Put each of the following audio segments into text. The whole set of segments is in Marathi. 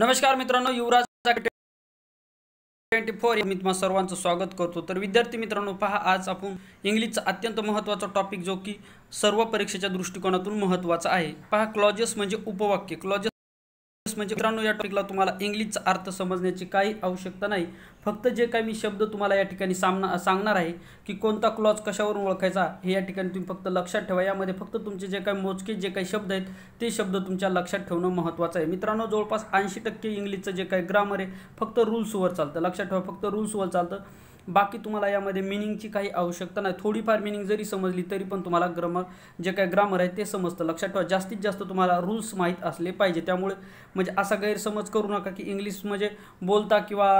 नमस्कार मित्रांनो युवराज ट्वेंटी फोर मी तुम्हाला सर्वांचं स्वागत करतो तर विद्यार्थी मित्रांनो पहा आज आपण इंग्लिशचा अत्यंत महत्त्वाचा टॉपिक जो की सर्व परीक्षेच्या दृष्टिकोनातून महत्त्वाचा आहे पहा क्लॉजेस म्हणजे उपवाक्य क्लॉजेस म्हणजे मित्रांनो या टॉपिकला तुम्हाला इंग्लिशचा अर्थ समजण्याची काही आवश्यकता नाही फक्त जे काही मी शब्द तुम्हाला या ठिकाणी सामना सांगणार आहे की कोणता क्लॉज कशावरून ओळखायचा हे या ठिकाणी तुम्ही फक्त लक्षात ठेवा यामध्ये फक्त तुमचे जे काही मोजके जे काही शब्द आहेत ते शब्द तुमच्या लक्षात ठेवणं महत्त्वाचं आहे मित्रांनो जवळपास ऐंशी टक्के इंग्लिशचं जे काही ग्रामर आहे फक्त रूल्सवर चालतं लक्षात ठेवा फक्त रूल्सवर चालतं बाकी तुम्हाला यामध्ये मिनिंगची काही आवश्यकता नाही थोडीफार मिनिंग जरी समजली तरी पण तुम्हाला ग्रामर जे काय ग्रामर आहे ते समजतं लक्षात ठेवा जास्तीत जास्त तुम्हाला रूल्स माहीत असले पाहिजे त्यामुळे म्हणजे असा गैरसमज करू नका की इंग्लिश म्हणजे बोलता किंवा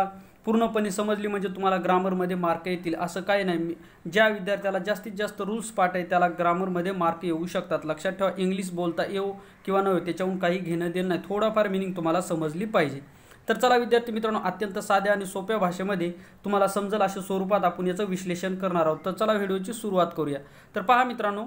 पूर्णपणे समजली म्हणजे तुम्हाला ग्रामरमध्ये मार्क येतील असं काही नाही ज्या विद्यार्थ्याला जास्तीत जास्त रूल्स पाठ आहे त्याला ग्रामरमध्ये मार्क येऊ शकतात लक्षात ठेवा इंग्लिश बोलता येऊ किंवा नव्हे त्याच्याहून काही घेणं देणं नाही थोडाफार मिनिंग तुम्हाला समजली पाहिजे तर चला विद्यार्थी मित्रांनो अत्यंत साध्या आणि सोप्या भाषेमध्ये तुम्हाला समजेल अशा स्वरूपात आपण याचं विश्लेषण करणार आहोत तर चला व्हिडिओची सुरुवात करूया तर पहा मित्रांनो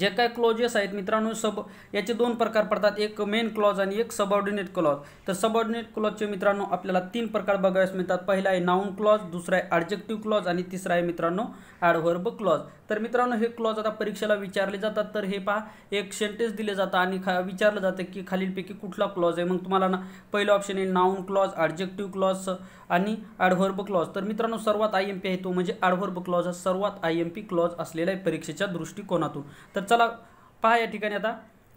जे काय क्लॉजेस आहेत मित्रांनो सब याचे दोन प्रकार पडतात एक मेन क्लॉज आणि एक सबऑर्डिनेट क्लॉज तर सबऑर्डिनेट क्लॉजचे मित्रांनो आपल्याला तीन प्रकार बघायला मिळतात पहिला आहे नाऊन क्लॉज दुसरा आहे ॲडजेक्टिव्ह क्लॉज आणि तिसरा आहे मित्रांनो ॲडव्हर्ब क्लॉज तर मित्रांनो हे क्लॉज आता परीक्षेला विचारले जातात तर हे पहा एक सेंटेन्स दिले जातं आणि खा विचारलं जातं की खालीलपैकी कुठला क्लॉज आहे मग तुम्हाला ना पहिलं ऑप्शन आहे नाऊन क्लॉज ॲडजेक्टिव्ह क्लॉज आणि ॲडव्हर्ब क्लॉज तर मित्रांनो सर्वात आय एम पी आहे तो म्हणजे ॲडव्हर्ब क्लॉज हा सर्वात आय एम पी क्लॉज असलेला आहे परीक्षेच्या दृष्टिकोनातून तर चला पहा या ठिकाणी आता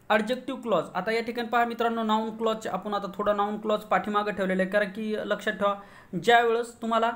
ॲडजेक्टिव्ह क्लॉज आता या ठिकाणी पहा मित्रांनो नाऊन क्लॉज आपण आता थोडा नाऊन क्लॉज पाठीमागं ठेवलेला आहे कारण की लक्षात ठेवा ज्या वेळेस तुम्हाला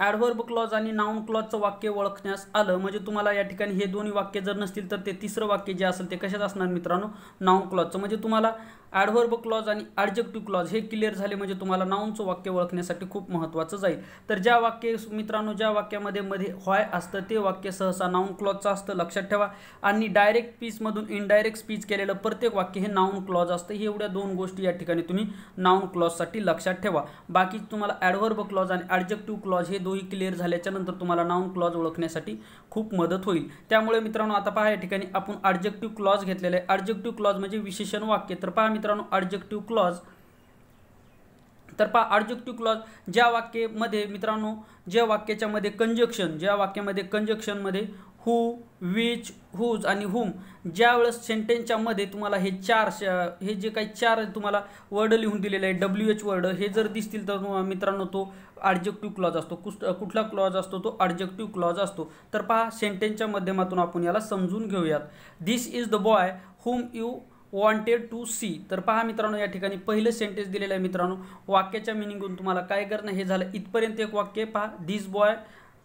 ॲडव्हर्ब क्लॉज आणि नाऊन क्लॉजचं वाक्य ओळखण्यास आलं म्हणजे तुम्हाला या ठिकाणी हे दोन्ही वाक्य जर नसतील तर ते तिसरं वाक्य जे असेल ते कशात असणार मित्रांनो नाऊन क्लॉजचं म्हणजे तुम्हाला ॲडव्हर्ब क्लॉज आणि ॲडजेक्टिव्ह क्लॉज हे क्लिअर झाले म्हणजे तुम्हाला नाऊनचं वाक्य ओळखण्यासाठी खूप महत्त्वाचं जाईल तर ज्या वाक्य मित्रांनो ज्या वाक्यामध्ये मध्ये हॉय असतं ते वाक्य सहसा नाऊन क्लॉजचं असतं लक्षात ठेवा आणि डायरेक्ट स्पीचमधून इनडायरेक्ट स्पीच केलेलं प्रत्येक वाक्य हे नाऊन क्लॉज असतं हे एवढ्या दोन गोष्टी या ठिकाणी तुम्ही नाऊन क्लॉजसाठी लक्षात ठेवा बाकी तुम्हाला ॲडव्हर्ब क्लॉज आणि ॲडजेक्टिव्ह क्लॉज हे दोही क्लिअर झाल्याच्या नंतर तुम्हाला नाऊन क्लॉज ओळखण्यासाठी खूप मदत होईल त्यामुळे मित्रांनो आता पहा या ठिकाणी आपण अर्जेक्टिव्ह क्लॉज घेतलेला आहे अर्जेक्टिव्ह क्लॉज म्हणजे विशेषण वाक्य तर पहा मित्रांनो अर्जेक्टिव्ह क्लॉज तर पहा अर्जेक्टिव्ह क्लॉज ज्या वाक्यामध्ये मित्रांनो ज्या वाक्याच्यामध्ये कंजक्शन ज्या वाक्यामध्ये कंजक्शनमध्ये हु विच हुज आणि हुम ज्यावेळेस सेंटेन्सच्या मध्ये तुम्हाला हे चार हे जे काही चार तुम्हाला वर्ड लिहून दिलेले आहे डब्ल्यू एच वर्ड हे जर दिसतील तर मित्रांनो तो ॲडजेक्टिव्ह क्लॉज असतो कुठला क्लॉज असतो तो ऑब्जेक्टिव्ह क्लॉज असतो तर पहा सेंटेन्सच्या माध्यमातून आपण याला समजून घेऊयात this is the boy whom you wanted to see तर पहा मित्रांनो या ठिकाणी पहिलं सेंटेन्स दिलेलं आहे मित्रांनो वाक्याच्या मिनिंगून तुम्हाला काय करणं हे झालं इथपर्यंत एक वाक्य पहा this boy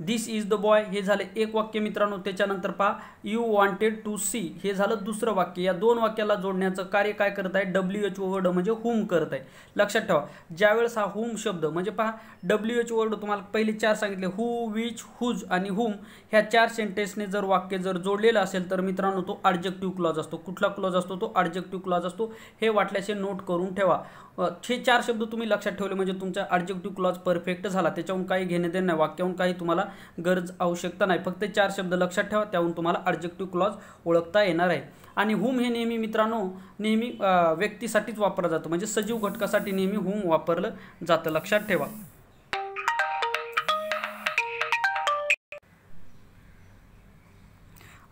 this is the boy हे झाले एक वाक्य मित्रांनो त्याच्यानंतर पहा यू वॉन्टेड टू सी हे झालं दुसरं वाक्य या दोन वाक्याला जोडण्याचं कार्य काय करत आहे डब्ल्यू एच वर्ड म्हणजे हुम करत आहे लक्षात ठेवा ज्यावेळेस हा हुम शब्द म्हणजे पहा डब्ल्यू एच वर्ड तुम्हाला पहिले चार सांगितले हु विच हुज आणि हुम ह्या चार सेंटेन्सने जर वाक्य जर जोडलेलं असेल तर मित्रांनो तो ऑब्जेक्टिव्ह क्लॉज असतो कुठला क्लॉज असतो तो ऑब्जेक्टिव्ह क्लॉज असतो हे वाटल्याचे नोट करून ठेवा हे चार शब्द तुम्ही लक्षात ठेवले म्हणजे तुमचा ऑब्जेक्टिव्ह क्लॉज परफेक्ट झाला त्याच्याहून काही घेणे देणे नाही वाक्याहून काही तुम्हाला गरज आवश्यकता नाही फक्त चार शब्द लक्षात ठेवा त्याहून तुम्हाला ऑब्जेक्टिव्ह क्लॉज ओळखता येणार आहे आणि हुम हे नेहमी मित्रांनो नेहमी व्यक्तीसाठीच वापरलं जातं म्हणजे सजीव घटकासाठी नेहमी हुम वापरलं जातं लक्षात ठेवा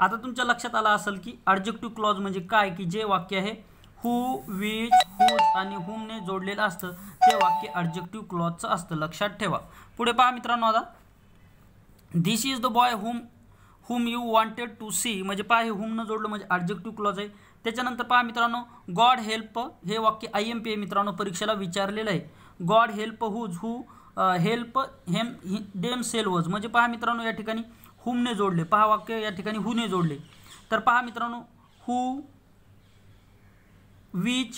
आता तुमच्या लक्षात आला असेल की ऑब्जेक्टिव्ह क्लॉज म्हणजे काय की जे वाक्य आहे हु विच हुज आणि हुमने जोडलेलं असतं ते वाक्य ॲडजेक्टिव्ह क्लॉजचं असतं लक्षात ठेवा पुढे पहा मित्रांनो आता this is the boy whom whom you wanted to see म्हणजे पहा हे हुमनं जोडलं म्हणजे ॲडजेक्टिव्ह क्लॉज आहे त्याच्यानंतर पहा मित्रांनो गॉड हेल्प हे वाक्य आय एम पी आहे मित्रांनो परीक्षेला विचारलेलं आहे God help whose who help them them sale वज म्हणजे पहा मित्रांनो या ठिकाणी हुमने जोडले पहा वाक्य या ठिकाणी हुने जोडले तर पहा मित्रांनो हु विच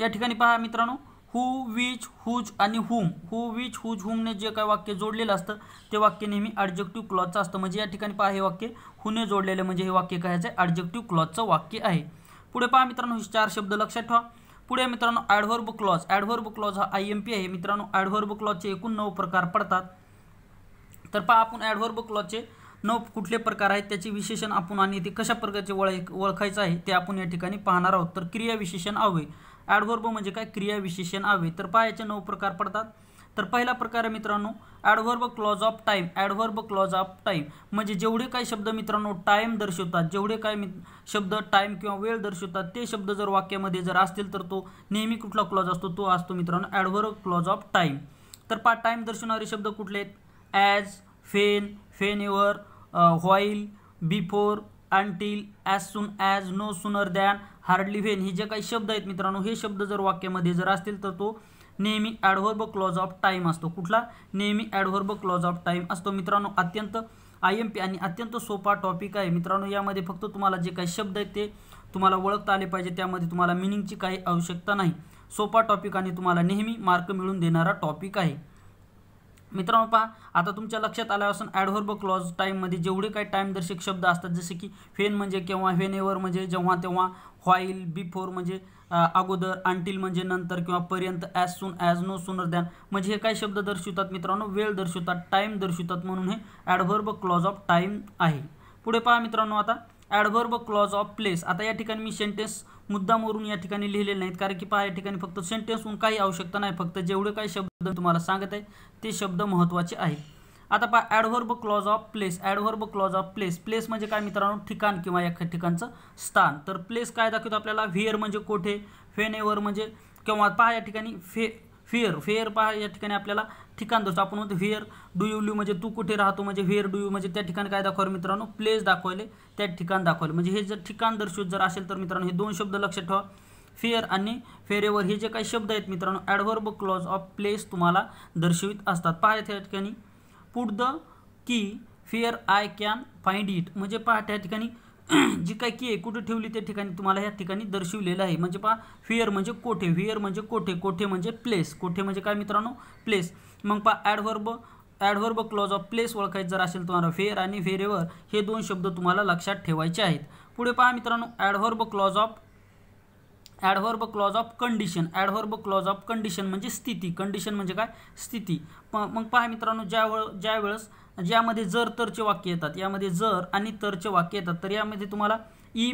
या ठिकाणी पहा मित्रांनो हु विच हुज आणि हुम हु विच हुज हुमने जे काय वाक्य जोडलेलं असतं ते वाक्य नेहमी ॲडजेक्टिव्ह क्लॉजचं असतं म्हणजे या ठिकाणी पहा हे वाक्य हुने जोडलेलं म्हणजे हे वाक्य काय आहे ॲडजेक्टिव्ह क्लॉजचं वाक्य आहे पुढे पहा मित्रांनो हे चार शब्द लक्षात ठेवा पुढे मित्रांनो ॲडव्हर्ब क्लॉज ॲडव्हर्ब क्लॉज हा आय एम पी आहे मित्रांनो ॲडव्हर्ब क्लॉजचे एकूण नऊ प्रकार पडतात तर पहा आपण ॲडव्हर्ब क्लॉजचे नव कुठले प्रकार आहेत त्याचे विशेषण आपण आणि ते कशा प्रकारचे ओळख ओळखायचं आहे ते आपण या ठिकाणी पाहणार आहोत तर क्रियाविशेषण आवे ॲडव्हर्ब म्हणजे काय क्रियाविशेषण आवे तर पहा याचे नऊ प्रकार पडतात तर पहिला प्रकार आहे मित्रांनो adverb clause of time adverb clause of time म्हणजे जेवढे काय शब्द मित्रांनो टाईम दर्शवतात जेवढे काय शब्द टाईम किंवा वेळ दर्शवतात ते शब्द जर वाक्यामध्ये जर असतील तर तो नेहमी कुठला क्लॉज असतो तो असतो मित्रांनो ॲडव्हर्ब क्लॉज ऑफ टाईम तर पा टाईम दर्शवणारे शब्द कुठले आहेत as when whenever while before until as soon as no sooner than hardly when हे जे काही शब्द आहेत मित्रांनो हे शब्द जर वाक्यामध्ये जर असतील तर तो नेहमी ॲडव्हर्ब क्लॉज ऑफ टाईम असतो कुठला नेहमी ॲडव्हर्ब क्लॉज ऑफ टाईम असतो मित्रांनो अत्यंत आय एम पी आणि अत्यंत सोपा टॉपिक आहे मित्रांनो यामध्ये फक्त तुम्हाला जे काही शब्द आहेत ते तुम्हाला ओळखता आले पाहिजे त्यामध्ये तुम्हाला मिनिंगची काही आवश्यकता नाही सोपा टॉपिक आणि तुम्हाला नेहमी मार्क मिळून देणारा टॉपिक आहे मित्रांनो पहा आता तुमच्या लक्षात आलं असून ॲडव्हर्ब क्लॉज टाईममध्ये जेवढे काही टाईमदर्शक शब्द असतात जसे की फेन म्हणजे केव्हा वेनेवर म्हणजे जेव्हा तेव्हा व्हाईल बिफोर म्हणजे अगोदर अंटील म्हणजे नंतर किंवा पर्यंत as soon as no sooner than म्हणजे हे काही शब्द दर्शवतात मित्रांनो वेळ दर्शवतात टाईम दर्शवतात म्हणून हे ॲडव्हर्ब क्लॉज ऑफ टाईम आहे पुढे पहा मित्रांनो आता ॲडव्हर्ब क्लॉज ऑफ प्लेस आता या ठिकाणी मी सेंटेन्स मुद्दामवरून या ठिकाणी लिहिलेले नाहीत कारण की पहा या ठिकाणी फक्त सेंटेन्सहून काही आवश्यकता नाही फक्त जेवढे काही शब्द तुम्हाला सांगत आहे ते शब्द महत्त्वाचे आहेत आता पहा adverb clause of place adverb clause of place place म्हणजे काय मित्रांनो ठिकाण किंवा या ठिकाणचं स्थान तर प्लेस काय दाखवतो आपल्याला व्हिअर म्हणजे कोठे फेनेवर म्हणजे किंवा पहा या ठिकाणी फे फेअर फेअर पहा या ठिकाणी आपल्याला ठिकाण दोस्तों आपण म्हणतो व्हेअर डू यू लू म्हणजे तू कुठे राहतो म्हणजे व्हेअर डू यू म्हणजे त्या ठिकाणी काय दाखवलं मित्रांनो प्लेस दाखवले त्या ठिकाण दाखवले म्हणजे हे जर ठिकाण दर्शवित जर असेल तर मित्रांनो हे दोन शब्द लक्षात ठेवा फेअर आणि फेरेवर हे जे काही शब्द आहेत मित्रांनो ॲडव्हर्ब क्लॉज ऑफ प्लेस तुम्हाला दर्शवित असतात पहा त्या ठिकाणी put the key where I can find it म्हणजे पहा त्या ठिकाणी जी काय की आहे कुठे ठेवली त्या ठिकाणी तुम्हाला या ठिकाणी दर्शवलेलं आहे म्हणजे पहा फेअर म्हणजे कोठे व्हिअर म्हणजे कोठे कोठे म्हणजे प्लेस कोठे म्हणजे काय मित्रांनो प्लेस मग पहा adverb adverb clause of place ओळखायचं जर असेल तुम्हाला फेअर आणि फेरेवर हे दोन शब्द तुम्हाला लक्षात ठेवायचे आहेत पुढे पहा मित्रांनो adverb clause of adverb clause of condition adverb clause of condition म्हणजे स्थिती कंडिशन म्हणजे काय स्थिती मग पहा मित्रांनो ज्या वेळ ज्या वेळेस ज्यामध्ये म्हणजे जर तरचे वाक्य येतात यामध्ये जर आणि तरचे वाक्य येतात तर यामध्ये तुम्हाला ई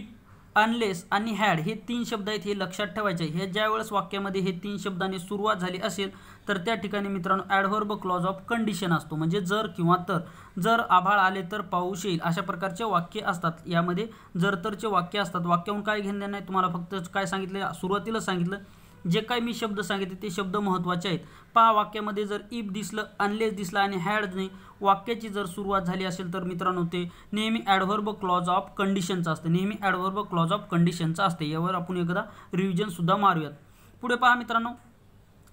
अनलेस आणि हॅड हे तीन शब्द आहेत हे लक्षात ठेवायचे हे ज्या वेळेस वाक्यामध्ये हे तीन शब्दाने सुरुवात झाली असेल तर त्या ठिकाणी मित्रांनो ॲडव्हर्ब क्लॉज ऑफ कंडिशन असतो म्हणजे जर किंवा तर जर आभाळ आले तर पाऊस येईल अशा प्रकारचे वाक्य असतात यामध्ये जर तरचे वाक्य असतात वाक्याहून काय घेणं नाही तुम्हाला फक्त काय सांगितलं सुरुवातीला सांगितलं जे काही मी शब्द सांगितले ते शब्द महत्त्वाचे आहेत पहा वाक्यामध्ये जर इफ दिसलं अनलेस दिसलं आणि हॅड नाही वाक्याची जर सुरुवात झाली असेल तर मित्रांनो ते नेहमी ॲडव्हर्ब क्लॉज ऑफ कंडिशनचं असते नेहमी ॲडव्हर्ब क्लॉज ऑफ कंडिशनचं असते यावर आपण एकदा रिव्हिजनसुद्धा मारूयात पुढे पहा मित्रांनो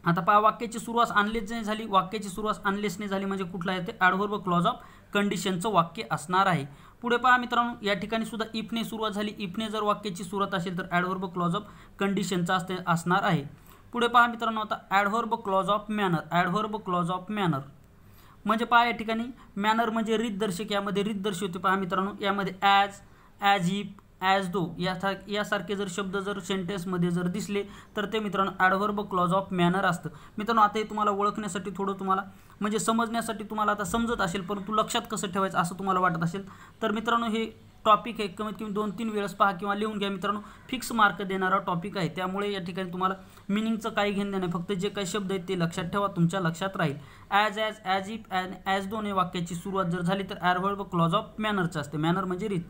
आता पहा वाक्याची सुरुवात अनलेस नाही झाली वाक्याची सुरुवात नाही झाली म्हणजे कुठला आहे ॲडव्हर्ब क्लॉज ऑफ कंडिशनचं वाक्य असणार आहे पुढे पहा मित्रांनो या ठिकाणी सुद्धा इफने सुरुवात झाली इफने जर वाक्याची सुरुवात असेल तर ॲडव्हर्ब क्लॉज ऑफ कंडिशनचा असते असणार आहे पुढे पहा मित्रांनो आता adverb clause of manner adverb clause of manner म्हणजे पहा या ठिकाणी मॅनर म्हणजे रीतदर्शक यामध्ये रीतदर्शी होते पहा मित्रांनो यामध्ये as as if as though यासार यासारखे जर शब्द जर सेंटेन्समध्ये जर दिसले तर ते मित्रांनो ॲडव्हर्ब क्लॉज ऑफ मॅनर असतं मित्रांनो आता हे तुम्हाला ओळखण्यासाठी थोडं तुम्हाला म्हणजे समजण्यासाठी तुम्हाला आता समजत असेल परंतु लक्षात कसं ठेवायचं असं तुम्हाला वाटत असेल तर मित्रांनो हे टॉपिक आहे कमीत कमी दोन तीन वेळेस पहा किंवा लिहून घ्या मित्रांनो फिक्स मार्क देणारा टॉपिक आहे त्यामुळे या ठिकाणी तुम्हाला मिनिंगचं काही घेणं नाही फक्त जे काही शब्द आहेत ते लक्षात ठेवा तुमच्या लक्षात राहील as as as if as as दोन या वाक्याची सुरुवात जर झाली तर ॲडवर्ब क्लॉज ऑफ मॅनरचं असते मॅनर म्हणजे रीत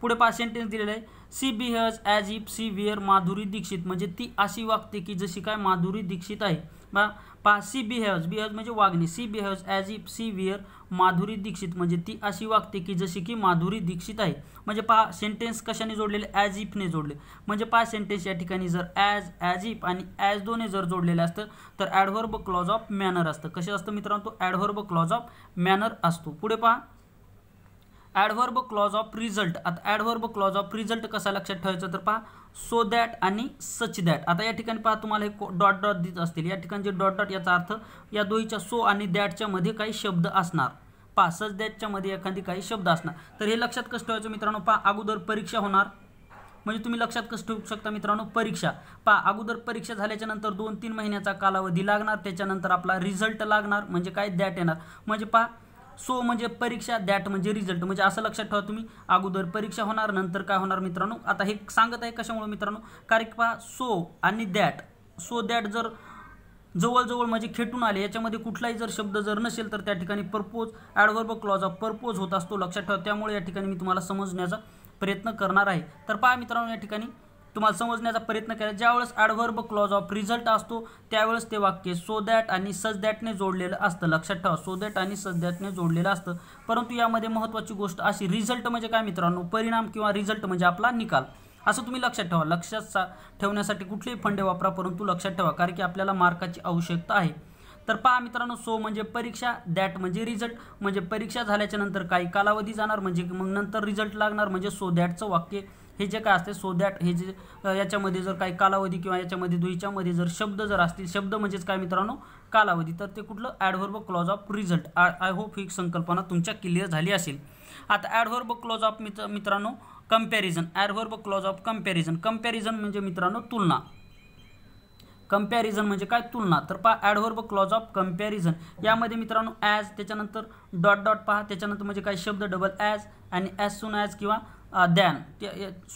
पुढे पाच सेंटेन्स दिलेलं आहे she has as if she were Madhuri Dixit म्हणजे ती अशी वागते की जशी काय माधुरी दीक्षित आहे बा पा सी बिहेव्स बिहेव्स म्हणजे वागणे she behaves as if she were Madhuri Dixit म्हणजे ती अशी वागते की जशी की माधुरी दीक्षित आहे म्हणजे पहा सेंटेन्स कशाने जोडलेले ॲज इफने जोडले म्हणजे पाच सेंटेन्स या ठिकाणी जर ॲज ॲज इफ आणि ॲज दोने जर जोडलेले असतं तर ॲडव्हर्ब क्लॉज ऑफ मॅनर असतं कसे असतं मित्रांनो तो ॲडव्हर्ब क्लॉज ऑफ मॅनर असतो पुढे पहा ॲडव्हर्ब क्लॉज ऑफ रिझल्ट आता ॲडव्हर्ब क्लॉज ऑफ रिझल्ट कसा लक्षात ठेवायचा तर पहा सो दॅट आणि सच दॅट आता या ठिकाणी पहा तुम्हाला हे डॉट डॉट देत असतील या ठिकाणचे डॉट डॉट याचा अर्थ या दोहीच्या सो आणि दॅटच्या मध्ये काही शब्द असणार पहा सच दॅटच्या मध्ये एखादी काही शब्द असणार तर हे लक्षात कसं ठेवायचं मित्रांनो पहा अगोदर परीक्षा होणार म्हणजे तुम्ही लक्षात कसं ठेवू शकता मित्रांनो परीक्षा पहा अगोदर परीक्षा झाल्याच्या नंतर दोन तीन महिन्याचा कालावधी लागणार त्याच्यानंतर आपला रिझल्ट लागणार म्हणजे काय दॅट येणार म्हणजे पहा सो म्हणजे परीक्षा दॅट म्हणजे रिझल्ट म्हणजे असं लक्षात ठेवा तुम्ही अगोदर परीक्षा होणार नंतर काय होणार मित्रांनो आता हे सांगत आहे कशामुळे मित्रांनो कारण पहा सो आणि दॅट सो दॅट जर जवळजवळ म्हणजे खेटून आले याच्यामध्ये कुठलाही जर शब्द जर नसेल तर त्या ठिकाणी purpose adverb clause of purpose होत असतो लक्षात ठेवा त्यामुळे या ठिकाणी मी तुम्हाला समजण्याचा प्रयत्न करणार आहे तर पहा मित्रांनो या ठिकाणी तुम्हाला समजण्याचा प्रयत्न करा ज्यावेळेस ॲडव्हर्ब क्लॉज ऑफ रिझल्ट असतो त्यावेळेस ते वाक्य सो दॅट आणि सज दॅटने जोडलेलं असतं लक्षात ठेवा सो दॅट आणि सज दॅटने जोडलेलं असतं परंतु यामध्ये महत्त्वाची गोष्ट अशी रिझल्ट म्हणजे काय मित्रांनो परिणाम किंवा रिझल्ट म्हणजे आपला निकाल असं तुम्ही लक्षात ठेवा लक्षात सा ठेवण्यासाठी कुठलेही फंडे वापरा परंतु लक्षात ठेवा कारण की आपल्याला मार्काची आवश्यकता आहे तर पहा मित्रांनो सो म्हणजे परीक्षा दॅट म्हणजे रिझल्ट म्हणजे परीक्षा झाल्याच्या नंतर काही कालावधी जाणार म्हणजे मग नंतर रिझल्ट लागणार म्हणजे सो दॅटचं वाक्य हे जे काय असते सो दॅट हे जे याच्यामध्ये जर काही कालावधी किंवा याच्यामध्ये दुईच्यामध्ये जर शब्द जर असतील शब्द म्हणजेच काय मित्रांनो कालावधी तर ते कुठलं adverb clause of result I hope ही संकल्पना तुमच्या क्लिअर झाली असेल आता ॲडव्हर्ब क्लॉज ऑफ मित्र मित्रांनो comparison adverb clause of comparison comparison म्हणजे मित्रांनो तुलना कम्पॅरिझन म्हणजे काय तुलना तर पहा ॲडव्हर्ब क्लॉज ऑफ कम्पॅरिझन यामध्ये मित्रांनो ॲज त्याच्यानंतर डॉट डॉट पहा त्याच्यानंतर म्हणजे काय शब्द डबल ॲज आणि ॲज सून ॲज किंवा दॅन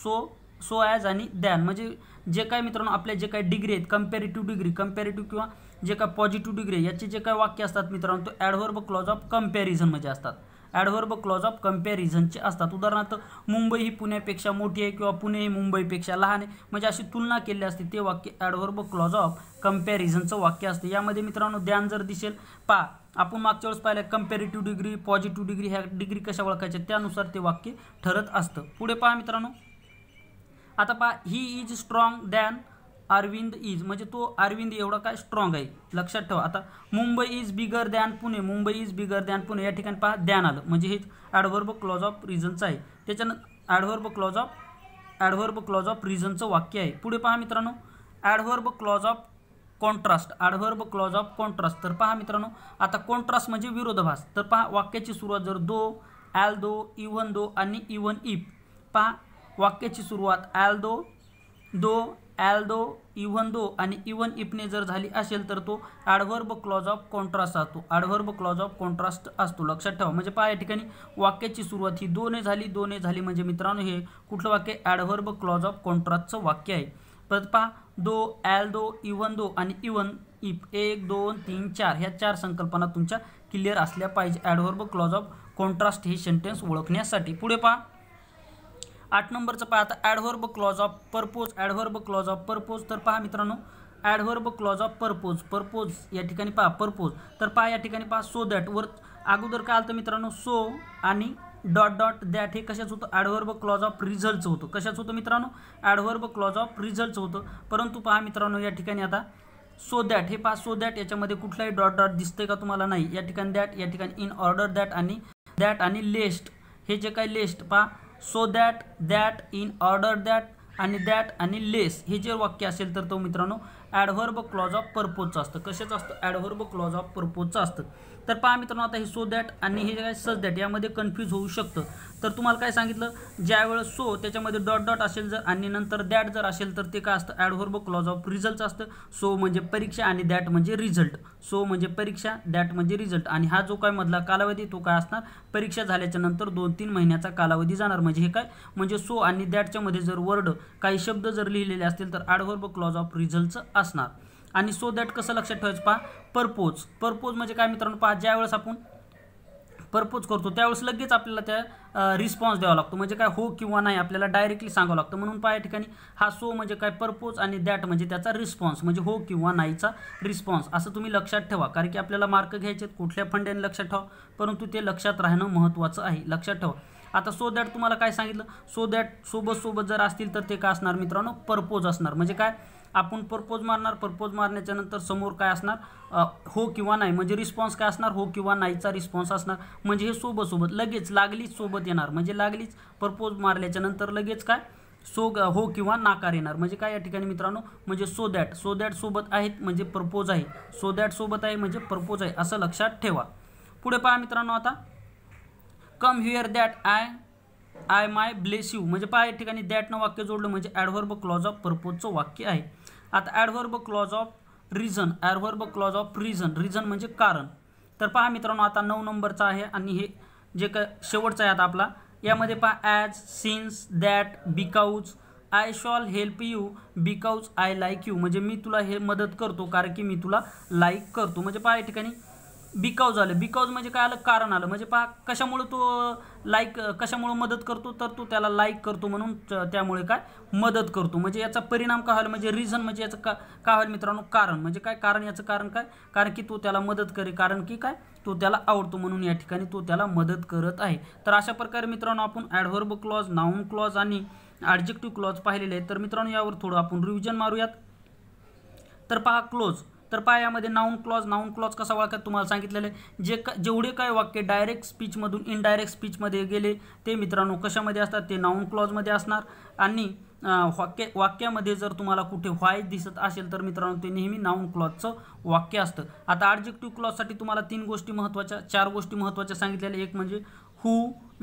सो सो ॲज आणि दॅन म्हणजे जे काही मित्रांनो आपले जे काही डिग्री आहेत कम्पेरेटिव्ह डिग्री कम्पेरेटिव्ह किंवा जे काय पॉझिटिव्ह डिग्री याचे जे काय वाक्य असतात मित्रांनो तो ॲडव्हर्ब क्लॉज ऑफ कम्पॅरिझनमध्ये असतात ॲडव्हर्ब क्लॉज ऑफ कम्पॅरिझनचे असतात उदाहरणार्थ मुंबई ही पुण्यापेक्षा मोठी आहे किंवा पुणे ही मुंबईपेक्षा लहान आहे म्हणजे अशी तुलना केली असते ते वाक्य ॲडव्हर्ब क्लॉज ऑफ कम्पॅरिझनचं वाक्य असते यामध्ये मित्रांनो ध्यान जर दिसेल पा आपण मागच्या वेळेस पाहिलं कम्पॅरेटिव्ह डिग्री पॉझिटिव्ह डिग्री ह्या डिग्री कशा ओळखायच्या त्यानुसार ते वाक्य ठरत असतं पुढे पहा मित्रांनो आता पहा he is strong than Arvind is म्हणजे तो अरविंद एवढा काय स्ट्रॉंग आहे लक्षात ठेवा आता Mumbai is bigger than Pune Mumbai is bigger than Pune या ठिकाणी पहा दॅन आलं म्हणजे हे ॲडव्हर्ब क्लॉज ऑफ रिझनचं आहे त्याच्यानंतर adverb clause of adverb clause of रिझनचं वाक्य आहे पुढे पहा मित्रांनो adverb clause of contrast adverb clause of contrast तर पहा मित्रांनो आता कॉन्ट्रास्ट म्हणजे विरोधाभास तर पहा वाक्याची सुरुवात जर दो ॲल दो इवन दो आणि इवन इफ पहा वाक्याची सुरुवात ॲल दो दो ॲल दो इव्हन दो आणि इव्हन इफने जर झाली असेल तर तो ॲडव्हर्ब क्लॉज ऑफ कॉन्ट्रास्ट असतो ॲडव्हर्ब क्लॉज ऑफ कॉन्ट्रास्ट असतो लक्षात ठेवा म्हणजे पहा या ठिकाणी वाक्याची सुरुवात ही दोने झाली दोने झाली म्हणजे मित्रांनो हे कुठलं वाक्य ॲडव्हर्ब क्लॉज ऑफ कॉन्ट्रास्टचं वाक्य आहे परत पहा दो ॲल दो इव्हन दो आणि इव्हन इफ एक दोन तीन चार ह्या चार संकल्पना तुमच्या क्लिअर असल्या पाहिजे ॲडव्हर्ब क्लॉज ऑफ कॉन्ट्रास्ट हे सेंटेन्स ओळखण्यासाठी पुढे पहा आठ नंबरचं पहा आता adverb clause of purpose adverb clause of purpose तर पहा मित्रांनो adverb clause of purpose purpose या ठिकाणी पहा पर्पोज तर पहा या ठिकाणी पहा सो दॅट वर अगोदर काय आलं तर मित्रांनो सो आणि डॉट डॉट दॅट हे कशाच होतं ॲडव्हर्ब क्लॉज ऑफ रिझल्टचं होतं कशाच होतं मित्रांनो ॲडव्हर्ब क्लॉज ऑफ रिझल्टचं होतं परंतु पहा मित्रांनो या ठिकाणी आता सो दॅट हे पहा सो दॅट याच्यामध्ये कुठलाही डॉट डॉट दिसतंय का तुम्हाला नाही या ठिकाणी दॅट या ठिकाणी इन ऑर्डर दॅट आणि दॅट आणि लेस्ट हे जे काही लेस्ट पहा so that that in order that आणि दॅट आणि लेस हे जर वाक्य असेल तर तो मित्रांनो ॲडव्हर्ब क्लॉज ऑफ पर्पोजचं असतं कशाचं असतं ॲडव्हर्ब क्लॉज ऑफ पर्पोजचं असतं तर पहा मित्रांनो आता हे सो दॅट आणि हे जे काय सज दॅट यामध्ये कन्फ्यूज होऊ शकतं तर तुम्हाला काय सांगितलं ज्यावेळेस सो त्याच्यामध्ये डॉट डॉट असेल जर आणि नंतर दॅट जर असेल तर ते काय असतं ॲडव्हर्ब क्लॉज ऑफ रिझल्ट असतं सो म्हणजे परीक्षा आणि दॅट म्हणजे रिझल्ट सो म्हणजे परीक्षा दॅट म्हणजे रिझल्ट आणि हा जो काय मधला कालावधी तो काय असणार परीक्षा झाल्याच्या नंतर दोन तीन महिन्याचा कालावधी जाणार म्हणजे हे काय म्हणजे सो आणि दॅटच्यामध्ये जर वर्ड काही शब्द जर लिहिलेले असतील तर ॲडव्हर्ब क्लॉज ऑफ रिझल्टचं असणार आणि सो दॅट कसं लक्षात ठेवायचं पहा परपोज परपोज म्हणजे काय मित्रांनो पहा वेळेस आपण परपोज करतो त्यावेळेस लगेच आपल्याला त्या रिस्पॉन्स द्यावा लागतो म्हणजे काय हो किंवा नाही आपल्याला डायरेक्टली सांगावं लागतं म्हणून पहा या ठिकाणी हा सो म्हणजे काय परपोज आणि दॅट म्हणजे त्याचा रिस्पॉन्स म्हणजे हो किंवा नाहीचा रिस्पॉन्स असं तुम्ही लक्षात ठेवा कारण की आपल्याला मार्क घ्यायचे कुठल्या फंड्याने लक्षात ठेवा परंतु ते लक्षात राहणं महत्त्वाचं आहे लक्षात ठेवा आता सो दॅट तुम्हाला काय सांगितलं सो दॅट सोबत सोबत जर असतील तर ते काय असणार मित्रांनो परपोज असणार म्हणजे काय आपण प्रपोज मारणार प्रपोज मारण्याच्या नंतर समोर काय असणार हो किंवा नाही म्हणजे रिस्पॉन्स काय असणार हो किंवा नाहीचा रिस्पॉन्स असणार म्हणजे हे सोबत सोबत लगेच लागलीच सोबत येणार म्हणजे लागलीच प्रपोज मारल्याच्या नंतर लगेच काय सो हो किंवा नाकार येणार म्हणजे काय या ठिकाणी मित्रांनो म्हणजे सो दॅट सो दॅट सोबत आहेत म्हणजे प्रपोज आहे सो दॅट सोबत आहे म्हणजे प्रपोज आहे असं लक्षात ठेवा पुढे पहा मित्रांनो आता come here that I I may bless you म्हणजे पहा या ठिकाणी दॅटनं वाक्य जोडलं म्हणजे ॲडव्हर्ब क्लॉज ऑफ पर्पोजचं वाक्य आहे आता adverb clause of reason adverb clause of reason reason म्हणजे कारण तर पहा मित्रांनो आता नऊ नंबरचा आहे आणि हे जे काय शेवटचा आहे आता आपला यामध्ये पहा as since that because I shall help you because I like you म्हणजे मी तुला हे मदत करतो कारण की मी तुला लाईक करतो म्हणजे पहा या ठिकाणी बिकॉज आलं बिकॉज म्हणजे काय आलं कारण आलं म्हणजे पहा कशामुळे तो लाईक कशामुळे मदत करतो तर तो त्याला लाईक करतो म्हणून त्यामुळे काय मदत करतो म्हणजे याचा परिणाम काय व्हायला म्हणजे रिझन म्हणजे याचं का काय व्हायला मित्रांनो कारण म्हणजे काय कारण याचं कारण काय कारण की तो त्याला मदत करे कारण की काय तो त्याला आवडतो म्हणून या ठिकाणी तो त्याला मदत करत आहे तर अशा प्रकारे मित्रांनो आपण ॲडव्हर्ब क्लॉज नाऊन क्लॉज आणि ॲडजेक्टिव्ह क्लॉज पाहिलेले आहेत तर मित्रांनो यावर थोडं आपण रिव्हिजन मारूयात तर पहा क्लोज तर पहा यामध्ये नाऊन क्लॉज नाऊन क्लॉज कसा ओळखतात तुम्हाला सांगितलेलं आहे जे का जेवढे काय वाक्य डायरेक्ट स्पीचमधून इनडायरेक्ट स्पीचमध्ये गेले ते मित्रांनो कशामध्ये असतात ते नाऊन क्लॉजमध्ये असणार आणि वाक्य वाक्यामध्ये जर तुम्हाला कुठे व्हाय दिसत असेल तर मित्रांनो ते नेहमी नाऊन क्लॉजचं वाक्य असतं आता आर्जेक्टिव्ह क्लॉजसाठी तुम्हाला तीन गोष्टी महत्त्वाच्या चार गोष्टी महत्त्वाच्या सांगितलेल्या एक म्हणजे हू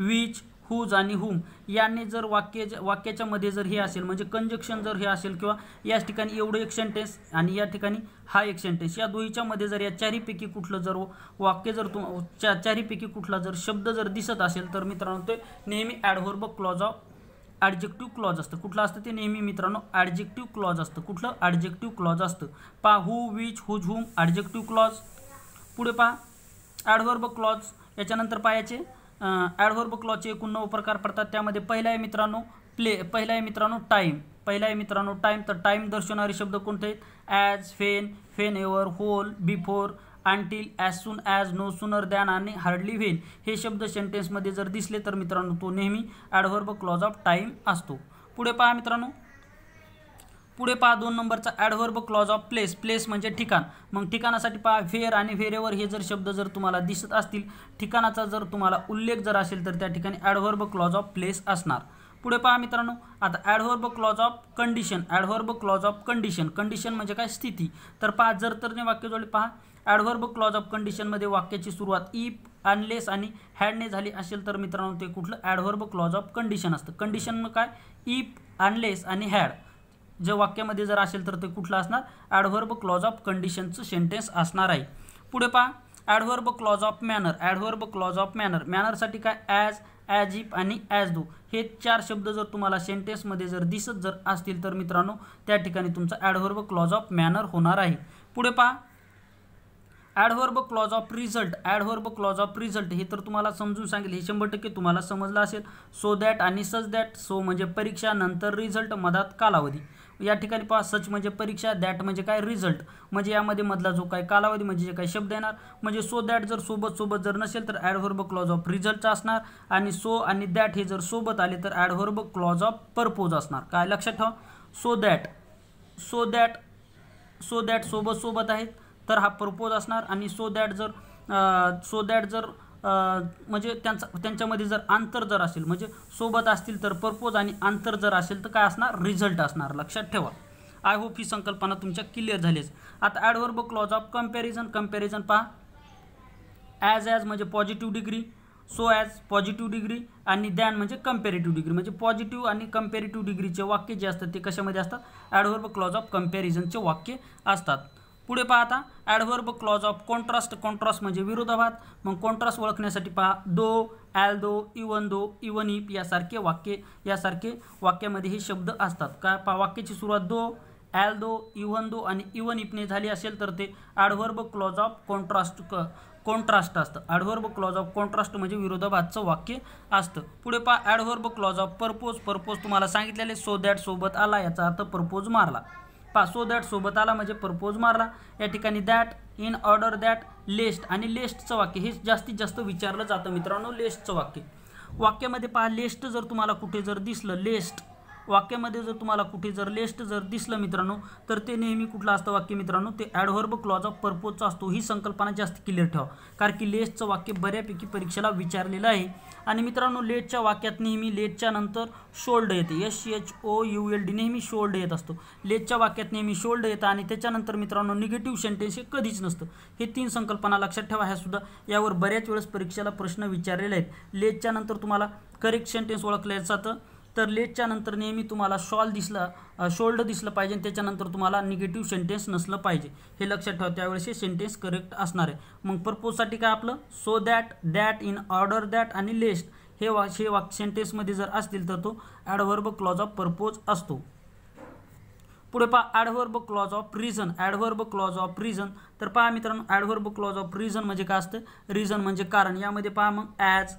विच हुज आणि हुम यांनी जर वाक्य वाक्याच्या मध्ये जर हे असेल म्हणजे कंजक्शन जर हे असेल किंवा याच ठिकाणी एवढं एक सेंटेन्स आणि या ठिकाणी हा एक सेंटेन्स या दोहीच्या मध्ये जर या चारीपैकी कुठलं जर वाक्य जर तुम चा चारीपैकी कुठला जर शब्द जर दिसत असेल तर मित्रांनो ते नेहमी adverb clause of adjective clause असतं कुठलं असतं ते नेहमी मित्रांनो ॲडजेक्टिव्ह क्लॉज असतं कुठलं ॲडजेक्टिव्ह क्लॉज असतं पा who which whose whom adjective clause पुढे पहा ॲडव्हर्ब क्लॉज याच्यानंतर पाहायचे ॲडव्हर्ब क्लॉजचे एकूण नऊ प्रकार पडतात त्यामध्ये पहिला आहे मित्रांनो प्ले पहिला आहे मित्रांनो टाईम पहिला आहे मित्रांनो टाईम तर टाईम दर्शवणारे शब्द कोणते आहेत as when whenever while before until as soon as no sooner than आणि हार्डली व्हेन हे शब्द सेंटेन्समध्ये जर दिसले तर मित्रांनो तो नेहमी ॲडव्हर्ब क्लॉज ऑफ टाईम असतो पुढे पहा मित्रांनो पुढे पहा दोन नंबरचा adverb clause of place place म्हणजे ठिकाण मग ठिकाणासाठी पहा व्हेअर आणि व्हेरेवर हे जर शब्द जर तुम्हाला दिसत असतील ठिकाणाचा जर तुम्हाला उल्लेख जर असेल तर त्या ठिकाणी ॲडव्हर्ब क्लॉज ऑफ प्लेस असणार पुढे पहा मित्रांनो आता adverb clause of condition adverb clause of condition condition म्हणजे काय स्थिती तर पहा जर तर वाक्य जोडले पहा ॲडव्हर्ब क्लॉज ऑफ कंडिशनमध्ये वाक्याची सुरुवात इफ अनलेस आणि हॅडने झाली असेल तर मित्रांनो ते कुठलं ॲडव्हर्ब क्लॉज ऑफ कंडिशन असतं कंडिशन काय इफ अनलेस आणि हॅड जे वाक्यामध्ये जर असेल तर ते कुठलं असणार ॲडव्हर्ब क्लॉज ऑफ कंडिशनचं सेंटेन्स असणार आहे पुढे पहा adverb clause of manner adverb clause of manner मॅनरसाठी काय ॲज ॲज इफ आणि ॲज दो हे चार शब्द जर तुम्हाला सेंटेन्समध्ये जर दिसत जर असतील तर मित्रांनो त्या ठिकाणी तुमचा ॲडव्हर्ब क्लॉज ऑफ मॅनर होणार आहे पुढे पहा adverb clause of result adverb clause of result हे तर तुम्हाला समजून सांगेल हे शंभर टक्के तुम्हाला समजलं असेल सो दॅट आणि सज दॅट सो म्हणजे परीक्षा नंतर रिझल्ट मधात कालावधी या ठिकाणी पहा सच म्हणजे परीक्षा दॅट म्हणजे काय रिझल्ट म्हणजे यामध्ये मधला जो काय कालावधी म्हणजे जे काही शब्द येणार म्हणजे सो दॅट जर सोबत सोबत जर नसेल तर ॲडव्हर्ब क्लॉज ऑफ रिझल्टचा असणार आणि सो आणि दॅट हे जर सोबत आले तर ॲडव्हर्ब क्लॉज ऑफ परपोज असणार काय लक्षात ठेवा so that so that so that सोबत सोबत आहेत तर हा परपोज असणार आणि सो दॅट जर सो दॅट जर म्हणजे त्यांचा त्यांच्यामध्ये जर अंतर जर असेल म्हणजे सोबत असतील तर पर्पोज आणि अंतर जर असेल तर काय असणार रिझल्ट असणार लक्षात ठेवा आय होप ही संकल्पना तुमच्या क्लिअर झालीच आता adverb clause of comparison comparison पहा ॲज ॲज म्हणजे positive degree so as positive degree आणि दॅन म्हणजे कम्पॅरेटिव्ह डिग्री म्हणजे पॉझिटिव्ह आणि कम्पॅरेटिव्ह डिग्रीचे वाक्य जे असतात ते कशामध्ये असतात ॲडवर्ब क्लॉज ऑफ कम्पॅरिझनचे वाक्य असतात पुढे पाहता adverb clause of contrast contrast म्हणजे विरोधाभात मग कॉन्ट्रास्ट ओळखण्यासाठी पहा दो ॲल दो इवन दो इवन इप यासारखे वाक्य यासारखे वाक्यामध्ये हे शब्द असतात का पा वाक्याची सुरुवात दो ॲल दो इवन दो आणि इवन इपने झाली असेल तर ते ॲडव्हर्ब क्लॉज ऑफ कॉन्ट्रास्ट क कॉन्ट्रास्ट असतं ॲडव्हर्ब क्लॉज ऑफ कॉन्ट्रास्ट म्हणजे विरोधाभातचं वाक्य असतं पुढे पहा adverb clause of purpose purpose तुम्हाला सांगितलेले सो दॅट सोबत आला याचा अर्थ पर्पोज मारला पासो दॅट सोबत आला म्हणजे प्रपोज मारला या ठिकाणी that in order that lest आणि लेस्टचं वाक्य हे जास्तीत जास्त विचारलं जातं मित्रांनो लेस्टचं वाक्य वाक्यामध्ये पहा लेस्ट जर तुम्हाला कुठे जर दिसलं लेस्ट वाक्यामध्ये जर तुम्हाला कुठे जर लेस्ट जर दिसलं मित्रांनो तर ते नेहमी कुठलं असतं वाक्य मित्रांनो ते ॲडव्हर्ब क्लॉज ऑफ पर्पोजचा असतो ही संकल्पना जास्त क्लिअर ठेवा कारण की लेस्टचं वाक्य बऱ्यापैकी परीक्षेला विचारलेलं आहे आणि मित्रांनो लेटच्या वाक्यात नेहमी लेटच्या नंतर शोल्ड येते S H O U L D नेहमी शोल्ड येत असतो लेटच्या वाक्यात नेहमी शोल्ड येतं आणि त्याच्यानंतर मित्रांनो निगेटिव्ह सेंटेन्स हे कधीच नसतं हे तीन संकल्पना लक्षात ठेवा ह्या सुद्धा यावर बऱ्याच वेळेस परीक्षेला प्रश्न विचारलेले आहेत लेटच्या नंतर तुम्हाला करेक्ट सेंटेन्स ओळखल्या जातं तर लेटच्या नंतर नेहमी तुम्हाला शॉल दिसला शोल्ड दिसलं पाहिजे आणि त्याच्यानंतर तुम्हाला निगेटिव्ह सेंटेन्स नसलं पाहिजे हे लक्षात ठेवा त्यावेळेस हे सेंटेन्स करेक्ट असणार आहे मग पर्पोजसाठी काय आपलं so that that in order that आणि लेस्ट हे वा हे वाक सेंटेन्समध्ये जर असतील तर तो ॲडव्हर्ब क्लॉज ऑफ पर्पोज असतो पुढे पहा adverb clause of reason adverb clause of reason तर पहा मित्रांनो ॲडव्हर्ब क्लॉज ऑफ रिझन म्हणजे काय असतं रिझन म्हणजे कारण यामध्ये पहा मग ॲज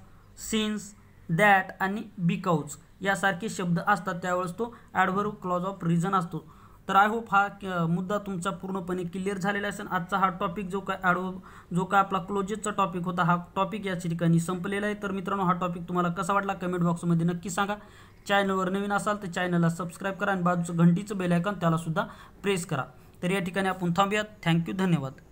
सिन्स दॅट आणि बिकाऊज यासारखे शब्द असतात त्यावेळेस तो ॲडव्हर क्लॉज ऑफ रिझन असतो तर आय होप हा मुद्दा तुमचा पूर्णपणे क्लिअर झालेला असेल आजचा हा टॉपिक जो काय ॲडव जो काय आपला क्लोजेसचा टॉपिक होता हा टॉपिक याच ठिकाणी संपलेला आहे तर मित्रांनो हा टॉपिक तुम्हाला कसा वाटला कमेंट बॉक्समध्ये नक्की सांगा चॅनलवर नवीन असाल तर चॅनलला सबस्क्राईब करा आणि बाजूचं घंटीचं बेल आयकॉन त्यालासुद्धा प्रेस करा तर या ठिकाणी आपण थांबूयात थँक्यू धन्यवाद